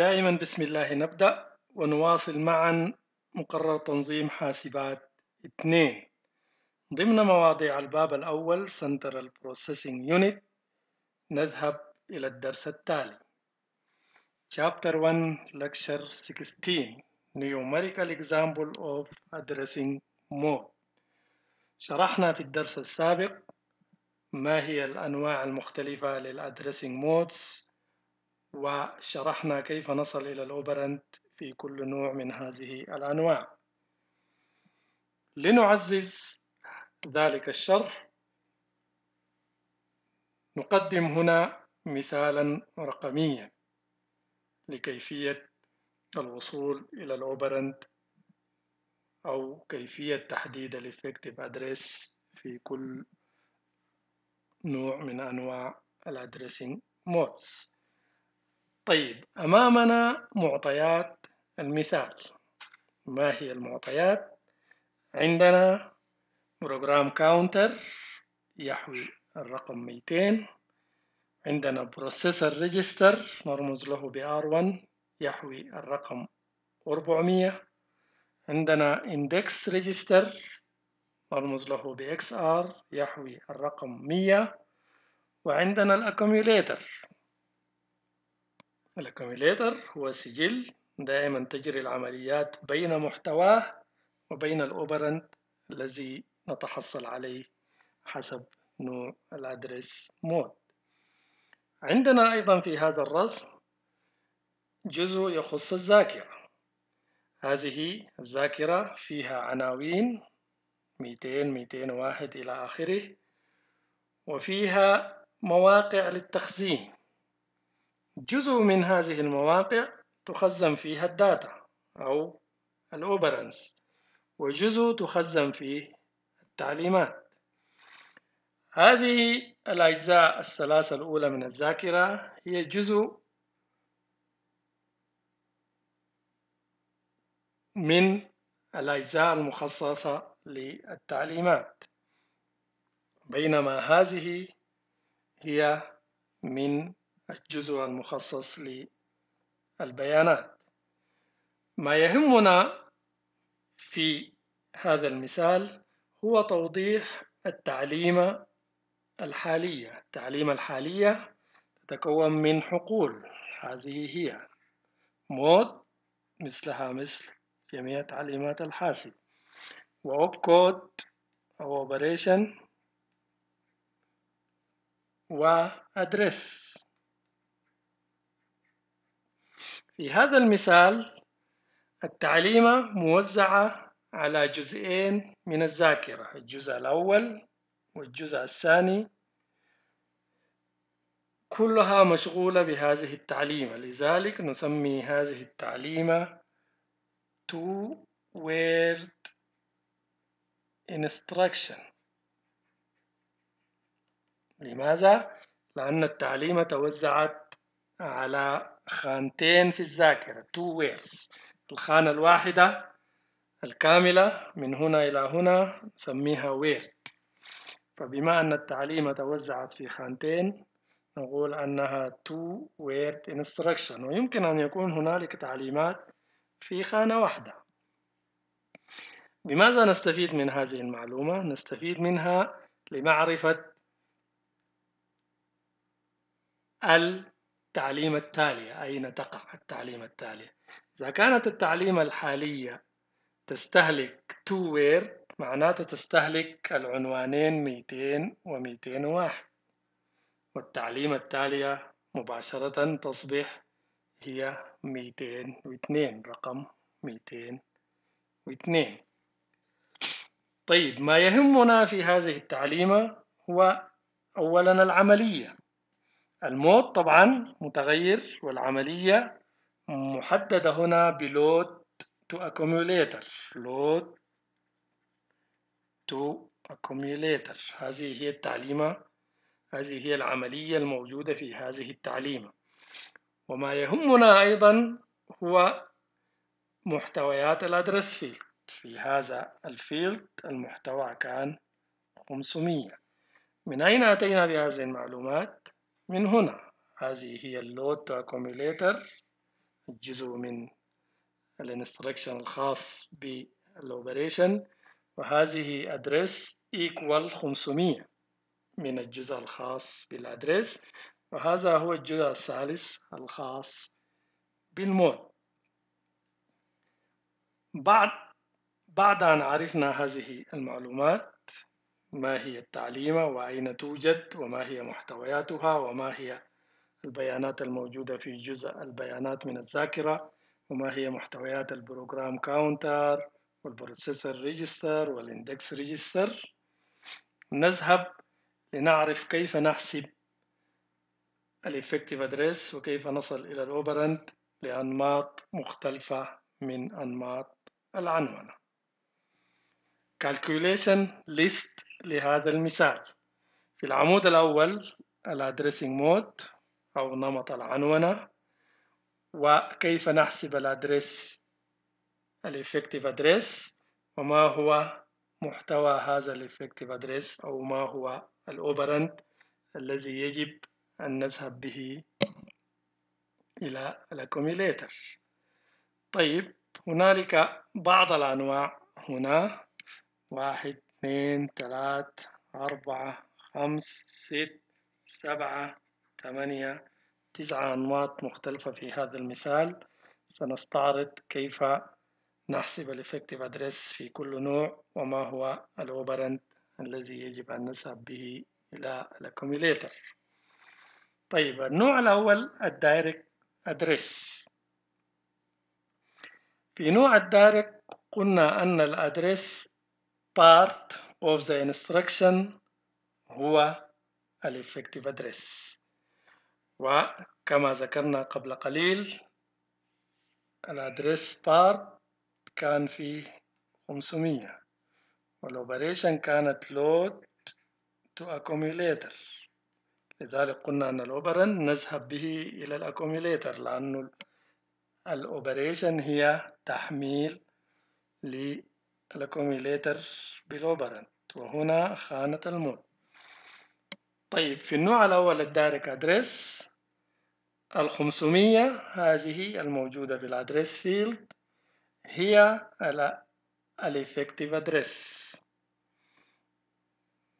دائما بسم الله نبدأ ونواصل معا مقرر تنظيم حاسبات 2 ضمن مواضيع الباب الأول Central Processing Unit نذهب إلى الدرس التالي Chapter 1 Lecture 16 Numerical Example of Addressing Mode شرحنا في الدرس السابق ما هي الأنواع المختلفة للأدرسنج مودز وشرحنا كيف نصل إلى الأوبرنت في كل نوع من هذه الأنواع لنعزز ذلك الشرح نقدم هنا مثالا رقميا لكيفية الوصول إلى الأوبرنت أو كيفية تحديد الإفكتيف أدريس في كل نوع من أنواع الأدريسنج مودز طيب أمامنا معطيات المثال ما هي المعطيات عندنا بروجرام كاونتر يحوي الرقم 200 عندنا بروسيسور ريجستر نرمز له ب R1 يحوي الرقم 400 عندنا اندكس ريجستر نرمز له ب XR يحوي الرقم 100 وعندنا الأكوميوليتر الأكوميليتر هو سجل دائما تجري العمليات بين محتواه وبين الاوبرنت الذي نتحصل عليه حسب نوع الأدرس مود عندنا أيضا في هذا الرسم جزء يخص الذاكرة هذه الذاكرة فيها عناوين 200 201 إلى آخره وفيها مواقع للتخزين جزء من هذه المواقع تخزن فيها الداتا أو الأوبرنس وجزء تخزن فيه التعليمات هذه الأجزاء الثلاثة الأولى من الذاكرة هي جزء من الأجزاء المخصصة للتعليمات بينما هذه هي من الجزء المخصص للبيانات ما يهمنا في هذا المثال هو توضيح التعليمة الحالية التعليمة الحالية تتكون من حقول هذه هي مود مثلها مثل جميع تعليمات الحاسب وأوب كود أو أوبريشن وأدرس في هذا المثال التعليمة موزعة على جزئين من الذاكرة الجزء الأول والجزء الثاني كلها مشغولة بهذه التعليمة لذلك نسمي هذه التعليمة two word instruction لماذا؟ لأن التعليمة توزعت على خانتين في الذاكرة two words الخانة الواحدة الكاملة من هنا إلى هنا نسميها word فبما أن التعليم توزعت في خانتين نقول أنها two word instruction ويمكن أن يكون هنالك تعليمات في خانة واحدة بماذا نستفيد من هذه المعلومة؟ نستفيد منها لمعرفة ال التعليم التالية أين تقع التعليم التالية إذا كانت التعليمة الحالية تستهلك تو وير معناته تستهلك العنوانين 200 و201 والتعليمة التالية مباشرة تصبح هي 202 رقم 202 طيب ما يهمنا في هذه التعليمة هو أولا العملية الموت طبعا متغير والعملية محددة هنا بلود to accumulator load to accumulator هذه هي التعليمة هذه هي العملية الموجودة في هذه التعليمة وما يهمنا أيضا هو محتويات الأدرس فيلد في هذا الفيلد المحتوى كان 500 من أين أتينا بهذه المعلومات؟ من هنا هذه هي اللود اكوميليتر جزء من الانستركشن الخاص بالاوبريشن وهذه ادريس ايكوال 500 من الجزء الخاص بالادريس وهذا هو الجزء الثالث الخاص بالمود بعد بعد أن عرفنا هذه المعلومات ما هي التعليمة وأين توجد وما هي محتوياتها وما هي البيانات الموجودة في جزء البيانات من الذاكرة وما هي محتويات البروجرام كاونتر والبروسيسور ريجستر والاندكس ريجستر نذهب لنعرف كيف نحسب الإفكتيف أدريس وكيف نصل إلى الأوبرنت لأنماط مختلفة من أنماط العنونة calculation list لهذا المثال في العمود الأول الادريسنج مود أو نمط العنونة وكيف نحسب الادريس الافكتيف ادريس وما هو محتوى هذا الافكتيف ادريس أو ما هو الأوبرنت الذي يجب أن نذهب به إلى الأكوميليتر طيب هنالك بعض الأنواع هنا واحد اثنين ثلاث أربعة خمس ست سبعة ثمانية تسعة أنماط مختلفة في هذا المثال سنستعرض كيف نحسب الإفكتيف أدرس في كل نوع وما هو الأوبرنت الذي يجب أن نذهب به إلى الأكوميليتر طيب النوع الأول الدايركت أدرس في نوع الدايركت قلنا أن الأدرس part of the instruction هو ال effective address وكما ذكرنا قبل قليل ال address part كان في 500 والاوبريشن كانت load to accumulator لذلك قلنا ان الاوبرند نذهب به الى الاكوميليتر لانه الاوبريشن هي تحميل لكم ليتر بلوبرنت وهنا خانة المود طيب في النوع الأول الدارك أدريس الخمسمية هذه الموجودة في الأدريس فيلد هي الإفكتيف أدريس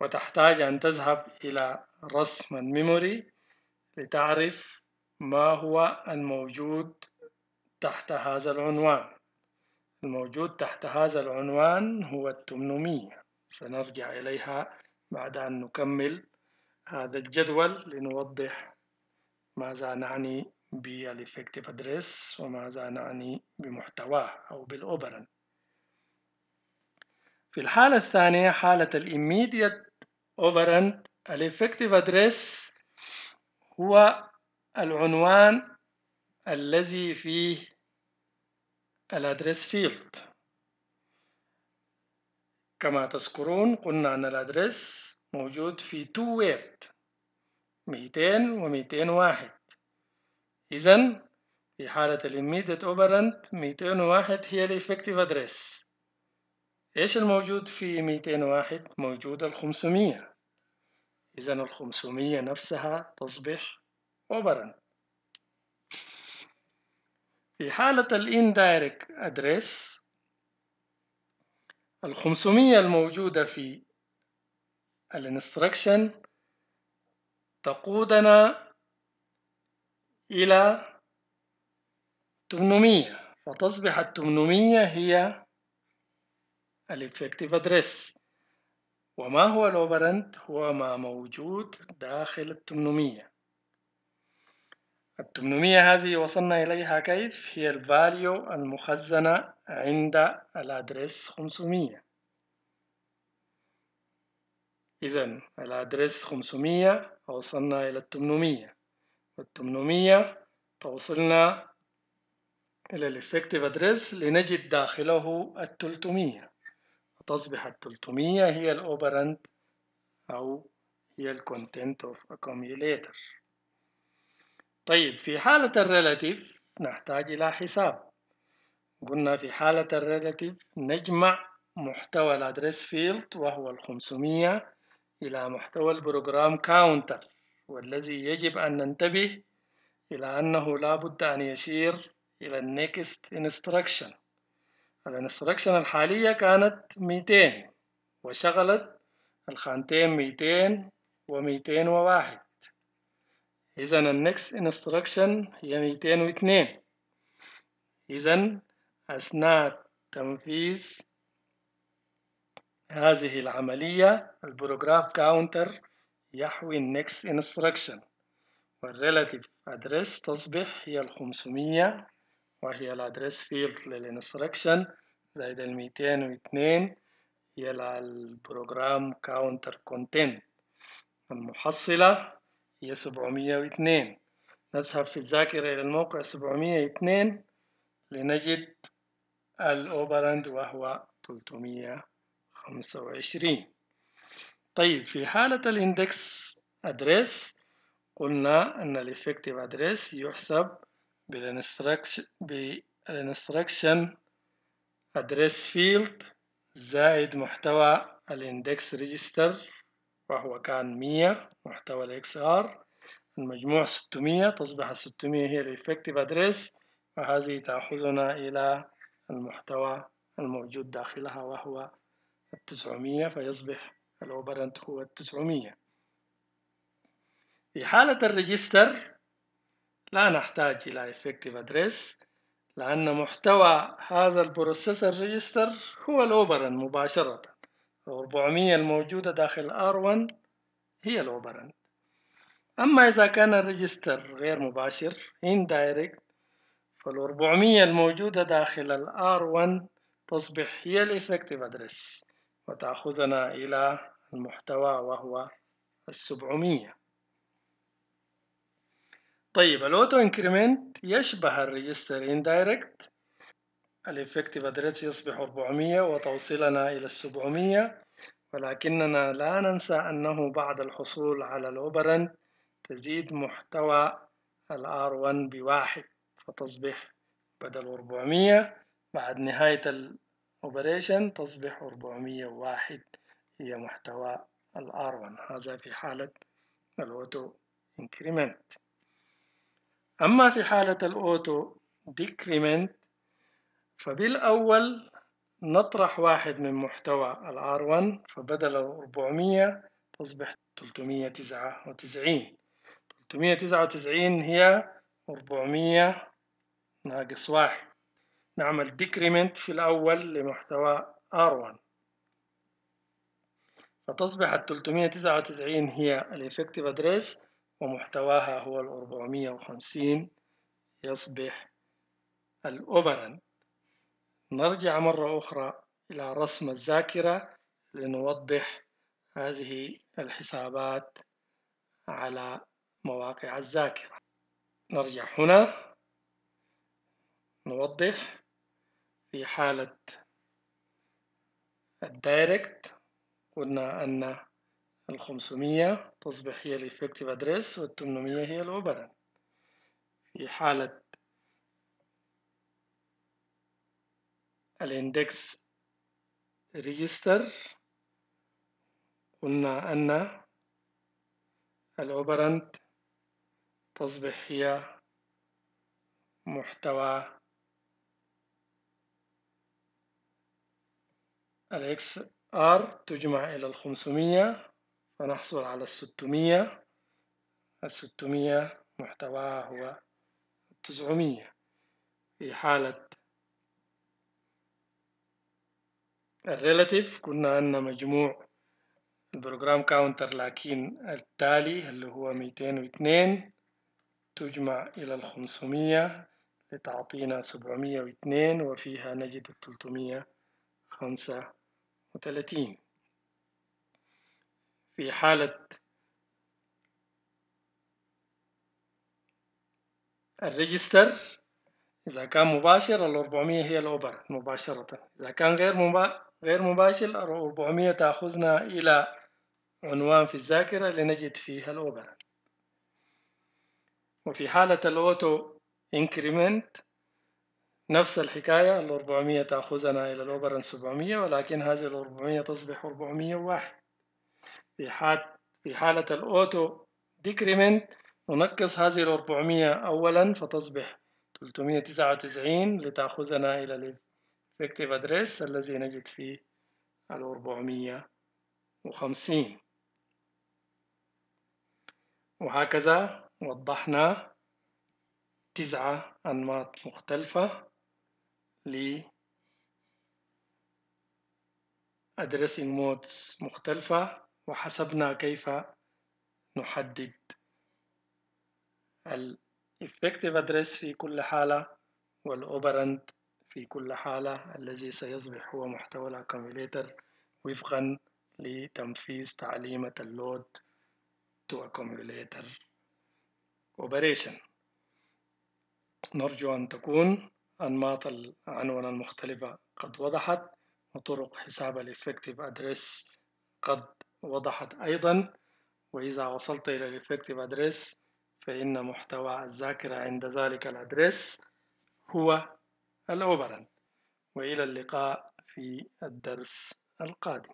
وتحتاج أن تذهب إلى رسم الميموري لتعرف ما هو الموجود تحت هذا العنوان الموجود تحت هذا العنوان هو التمنمية سنرجع إليها بعد أن نكمل هذا الجدول لنوضح ماذا نعني بالإفكتيف أدريس وماذا نعني بمحتواه أو بالأوبرن في الحالة الثانية حالة الإميديت أوبرن الإفكتيف أدريس هو العنوان الذي فيه الأدرس فيلد كما تذكرون قلنا أن الأدرس موجود في تو ويرد 200 و 201 إذا في حالة الإميديت operant 201 هي الإفكتيف address إيش الموجود في 201 موجود الخمسمية إذا الخمسمية نفسها تصبح operant في حالة ال indirect address الخمسمية الموجودة في ال instruction تقودنا إلى 800 فتصبح 800 هي ال effective address وما هو الأوبرنت هو ما موجود داخل ال 800 ال 800 هذه وصلنا إليها كيف هي الفاليو المخزنة عند الأدرس 500 إذا الأدرس 500 وصلنا إلى 800 وال 800 توصلنا إلى الإفكتيف أدرس لنجد داخله ال 300 وتصبح ال 300 هي الأوبرنت أو هي الكونتنت أوف accumulator طيب في حالة الريلاتيف نحتاج إلى حساب قلنا في حالة الريلاتيف نجمع محتوى الأدرس فيلد وهو الخمسمية إلى محتوى البروجرام كاونتر والذي يجب أن ننتبه إلى أنه لا بد أن يشير إلى النكست instruction الانستركشن الحالية كانت 200 وشغلت الخانتين 200 و201 إذا النكس انستراكشن هي ميتين 202 إذا أثناء تنفيذ هذه العملية البروجرام كاونتر يحوي النكس انستراكشن والريلاتيف أدرس تصبح هي الخمسمية وهي الأدرس فيلد للإنستراكشن زائد الميتين واتنين هي البروجرام كاونتر كونتنت المحصلة هي 702 نذهب في الذاكرة إلى الموقع 702 لنجد الأوبراند وهو 325 طيب في حالة الاندكس أدريس قلنا أن الإفكتيف أدريس يحسب بالانستركشن أدريس فيلد زائد محتوى الاندكس ريجستر فهو كان مية محتوى الاكس ار المجموع 600 تصبح 600 هي Effective أدريس وهذه تأخذنا إلى المحتوى الموجود داخلها وهو التسعمية فيصبح Operant هو التسعمية في حالة الريجستر لا نحتاج إلى Effective أدريس لأن محتوى هذا البروسيسور ريجستر هو الأوبرن مباشرة 400 الموجودة داخل R1 هي الأوبرنت أما إذا كان الريجستر غير مباشر indirect فالأربعمية الموجودة داخل ال R1 تصبح هي الإفكتيف أدرس وتأخذنا إلى المحتوى وهو السبعمية طيب الأوتو إنكريمنت يشبه الريجستر indirect الإفكتيف أدريس يصبح 400 وتوصلنا إلى 700 ولكننا لا ننسى أنه بعد الحصول على الأوبرن تزيد محتوى الـ R1 بواحد فتصبح بدل 400 بعد نهاية الأوبريشن تصبح 401 هي محتوى الـ R1 هذا في حالة الأوتو increment أما في حالة الأوتو decrement فبالأول نطرح واحد من محتوى ال R1 فبدل 400 تصبح 399 399 هي 400 ناقص واحد نعمل decrement في الأول لمحتوى R1 فتصبح 399 هي الـ effective address ومحتواها هو الـ 450 يصبح الـ operand نرجع مرة أخرى إلى رسم الذاكرة لنوضح هذه الحسابات على مواقع الذاكرة نرجع هنا نوضح في حالة الدايركت قلنا أن الخمسمية تصبح هي الإفكتيف أدريس والتمنمية هي الأوبرن في حالة الاندكس ريجستر قلنا أن الاوبرانت تصبح هي محتوى الاكس ار تجمع إلى الخمسمية فنحصل على الستمية الستمية محتواها هو التسعمية في حالة الريلاتيف كنا عندنا مجموع البروجرام كاونتر لكن التالي اللي هو 202 تجمع إلى الخمسمية لتعطينا سبعمية واثنين وفيها نجد التلتمية خمسة وتلاتين في حالة الريجستر إذا كان مباشر الأربعمية هي الأوبر مباشرة إذا كان غير مباشر غير مباشر 400 تأخذنا إلى عنوان في الذاكرة لنجد فيها الأوبرا وفي حالة الأوتو إنكريمنت نفس الحكاية ال 400 تأخذنا إلى الأوبرن 700 ولكن هذه ال 400 تصبح 401 في حال في حالة الأوتو ديكريمنت ننقص هذه ال 400 أولا فتصبح 399 لتأخذنا إلى effective address الذي نجد فيه ال 450 وهكذا وضحنا تسعة أنماط مختلفة addressing modes مختلفة وحسبنا كيف نحدد ال effective address في كل حالة والoperand في كل حالة الذي سيصبح هو محتوى الأكوميليتر وفقا لتنفيذ تعليمة اللود to accumulator operation نرجو أن تكون أنماط العنوان المختلفة قد وضحت وطرق حساب الإفكتيف أدريس قد وضحت أيضا وإذا وصلت إلى الإفكتيف أدريس فإن محتوى الذاكرة عند ذلك الأدريس هو الأوبرن وإلى اللقاء في الدرس القادم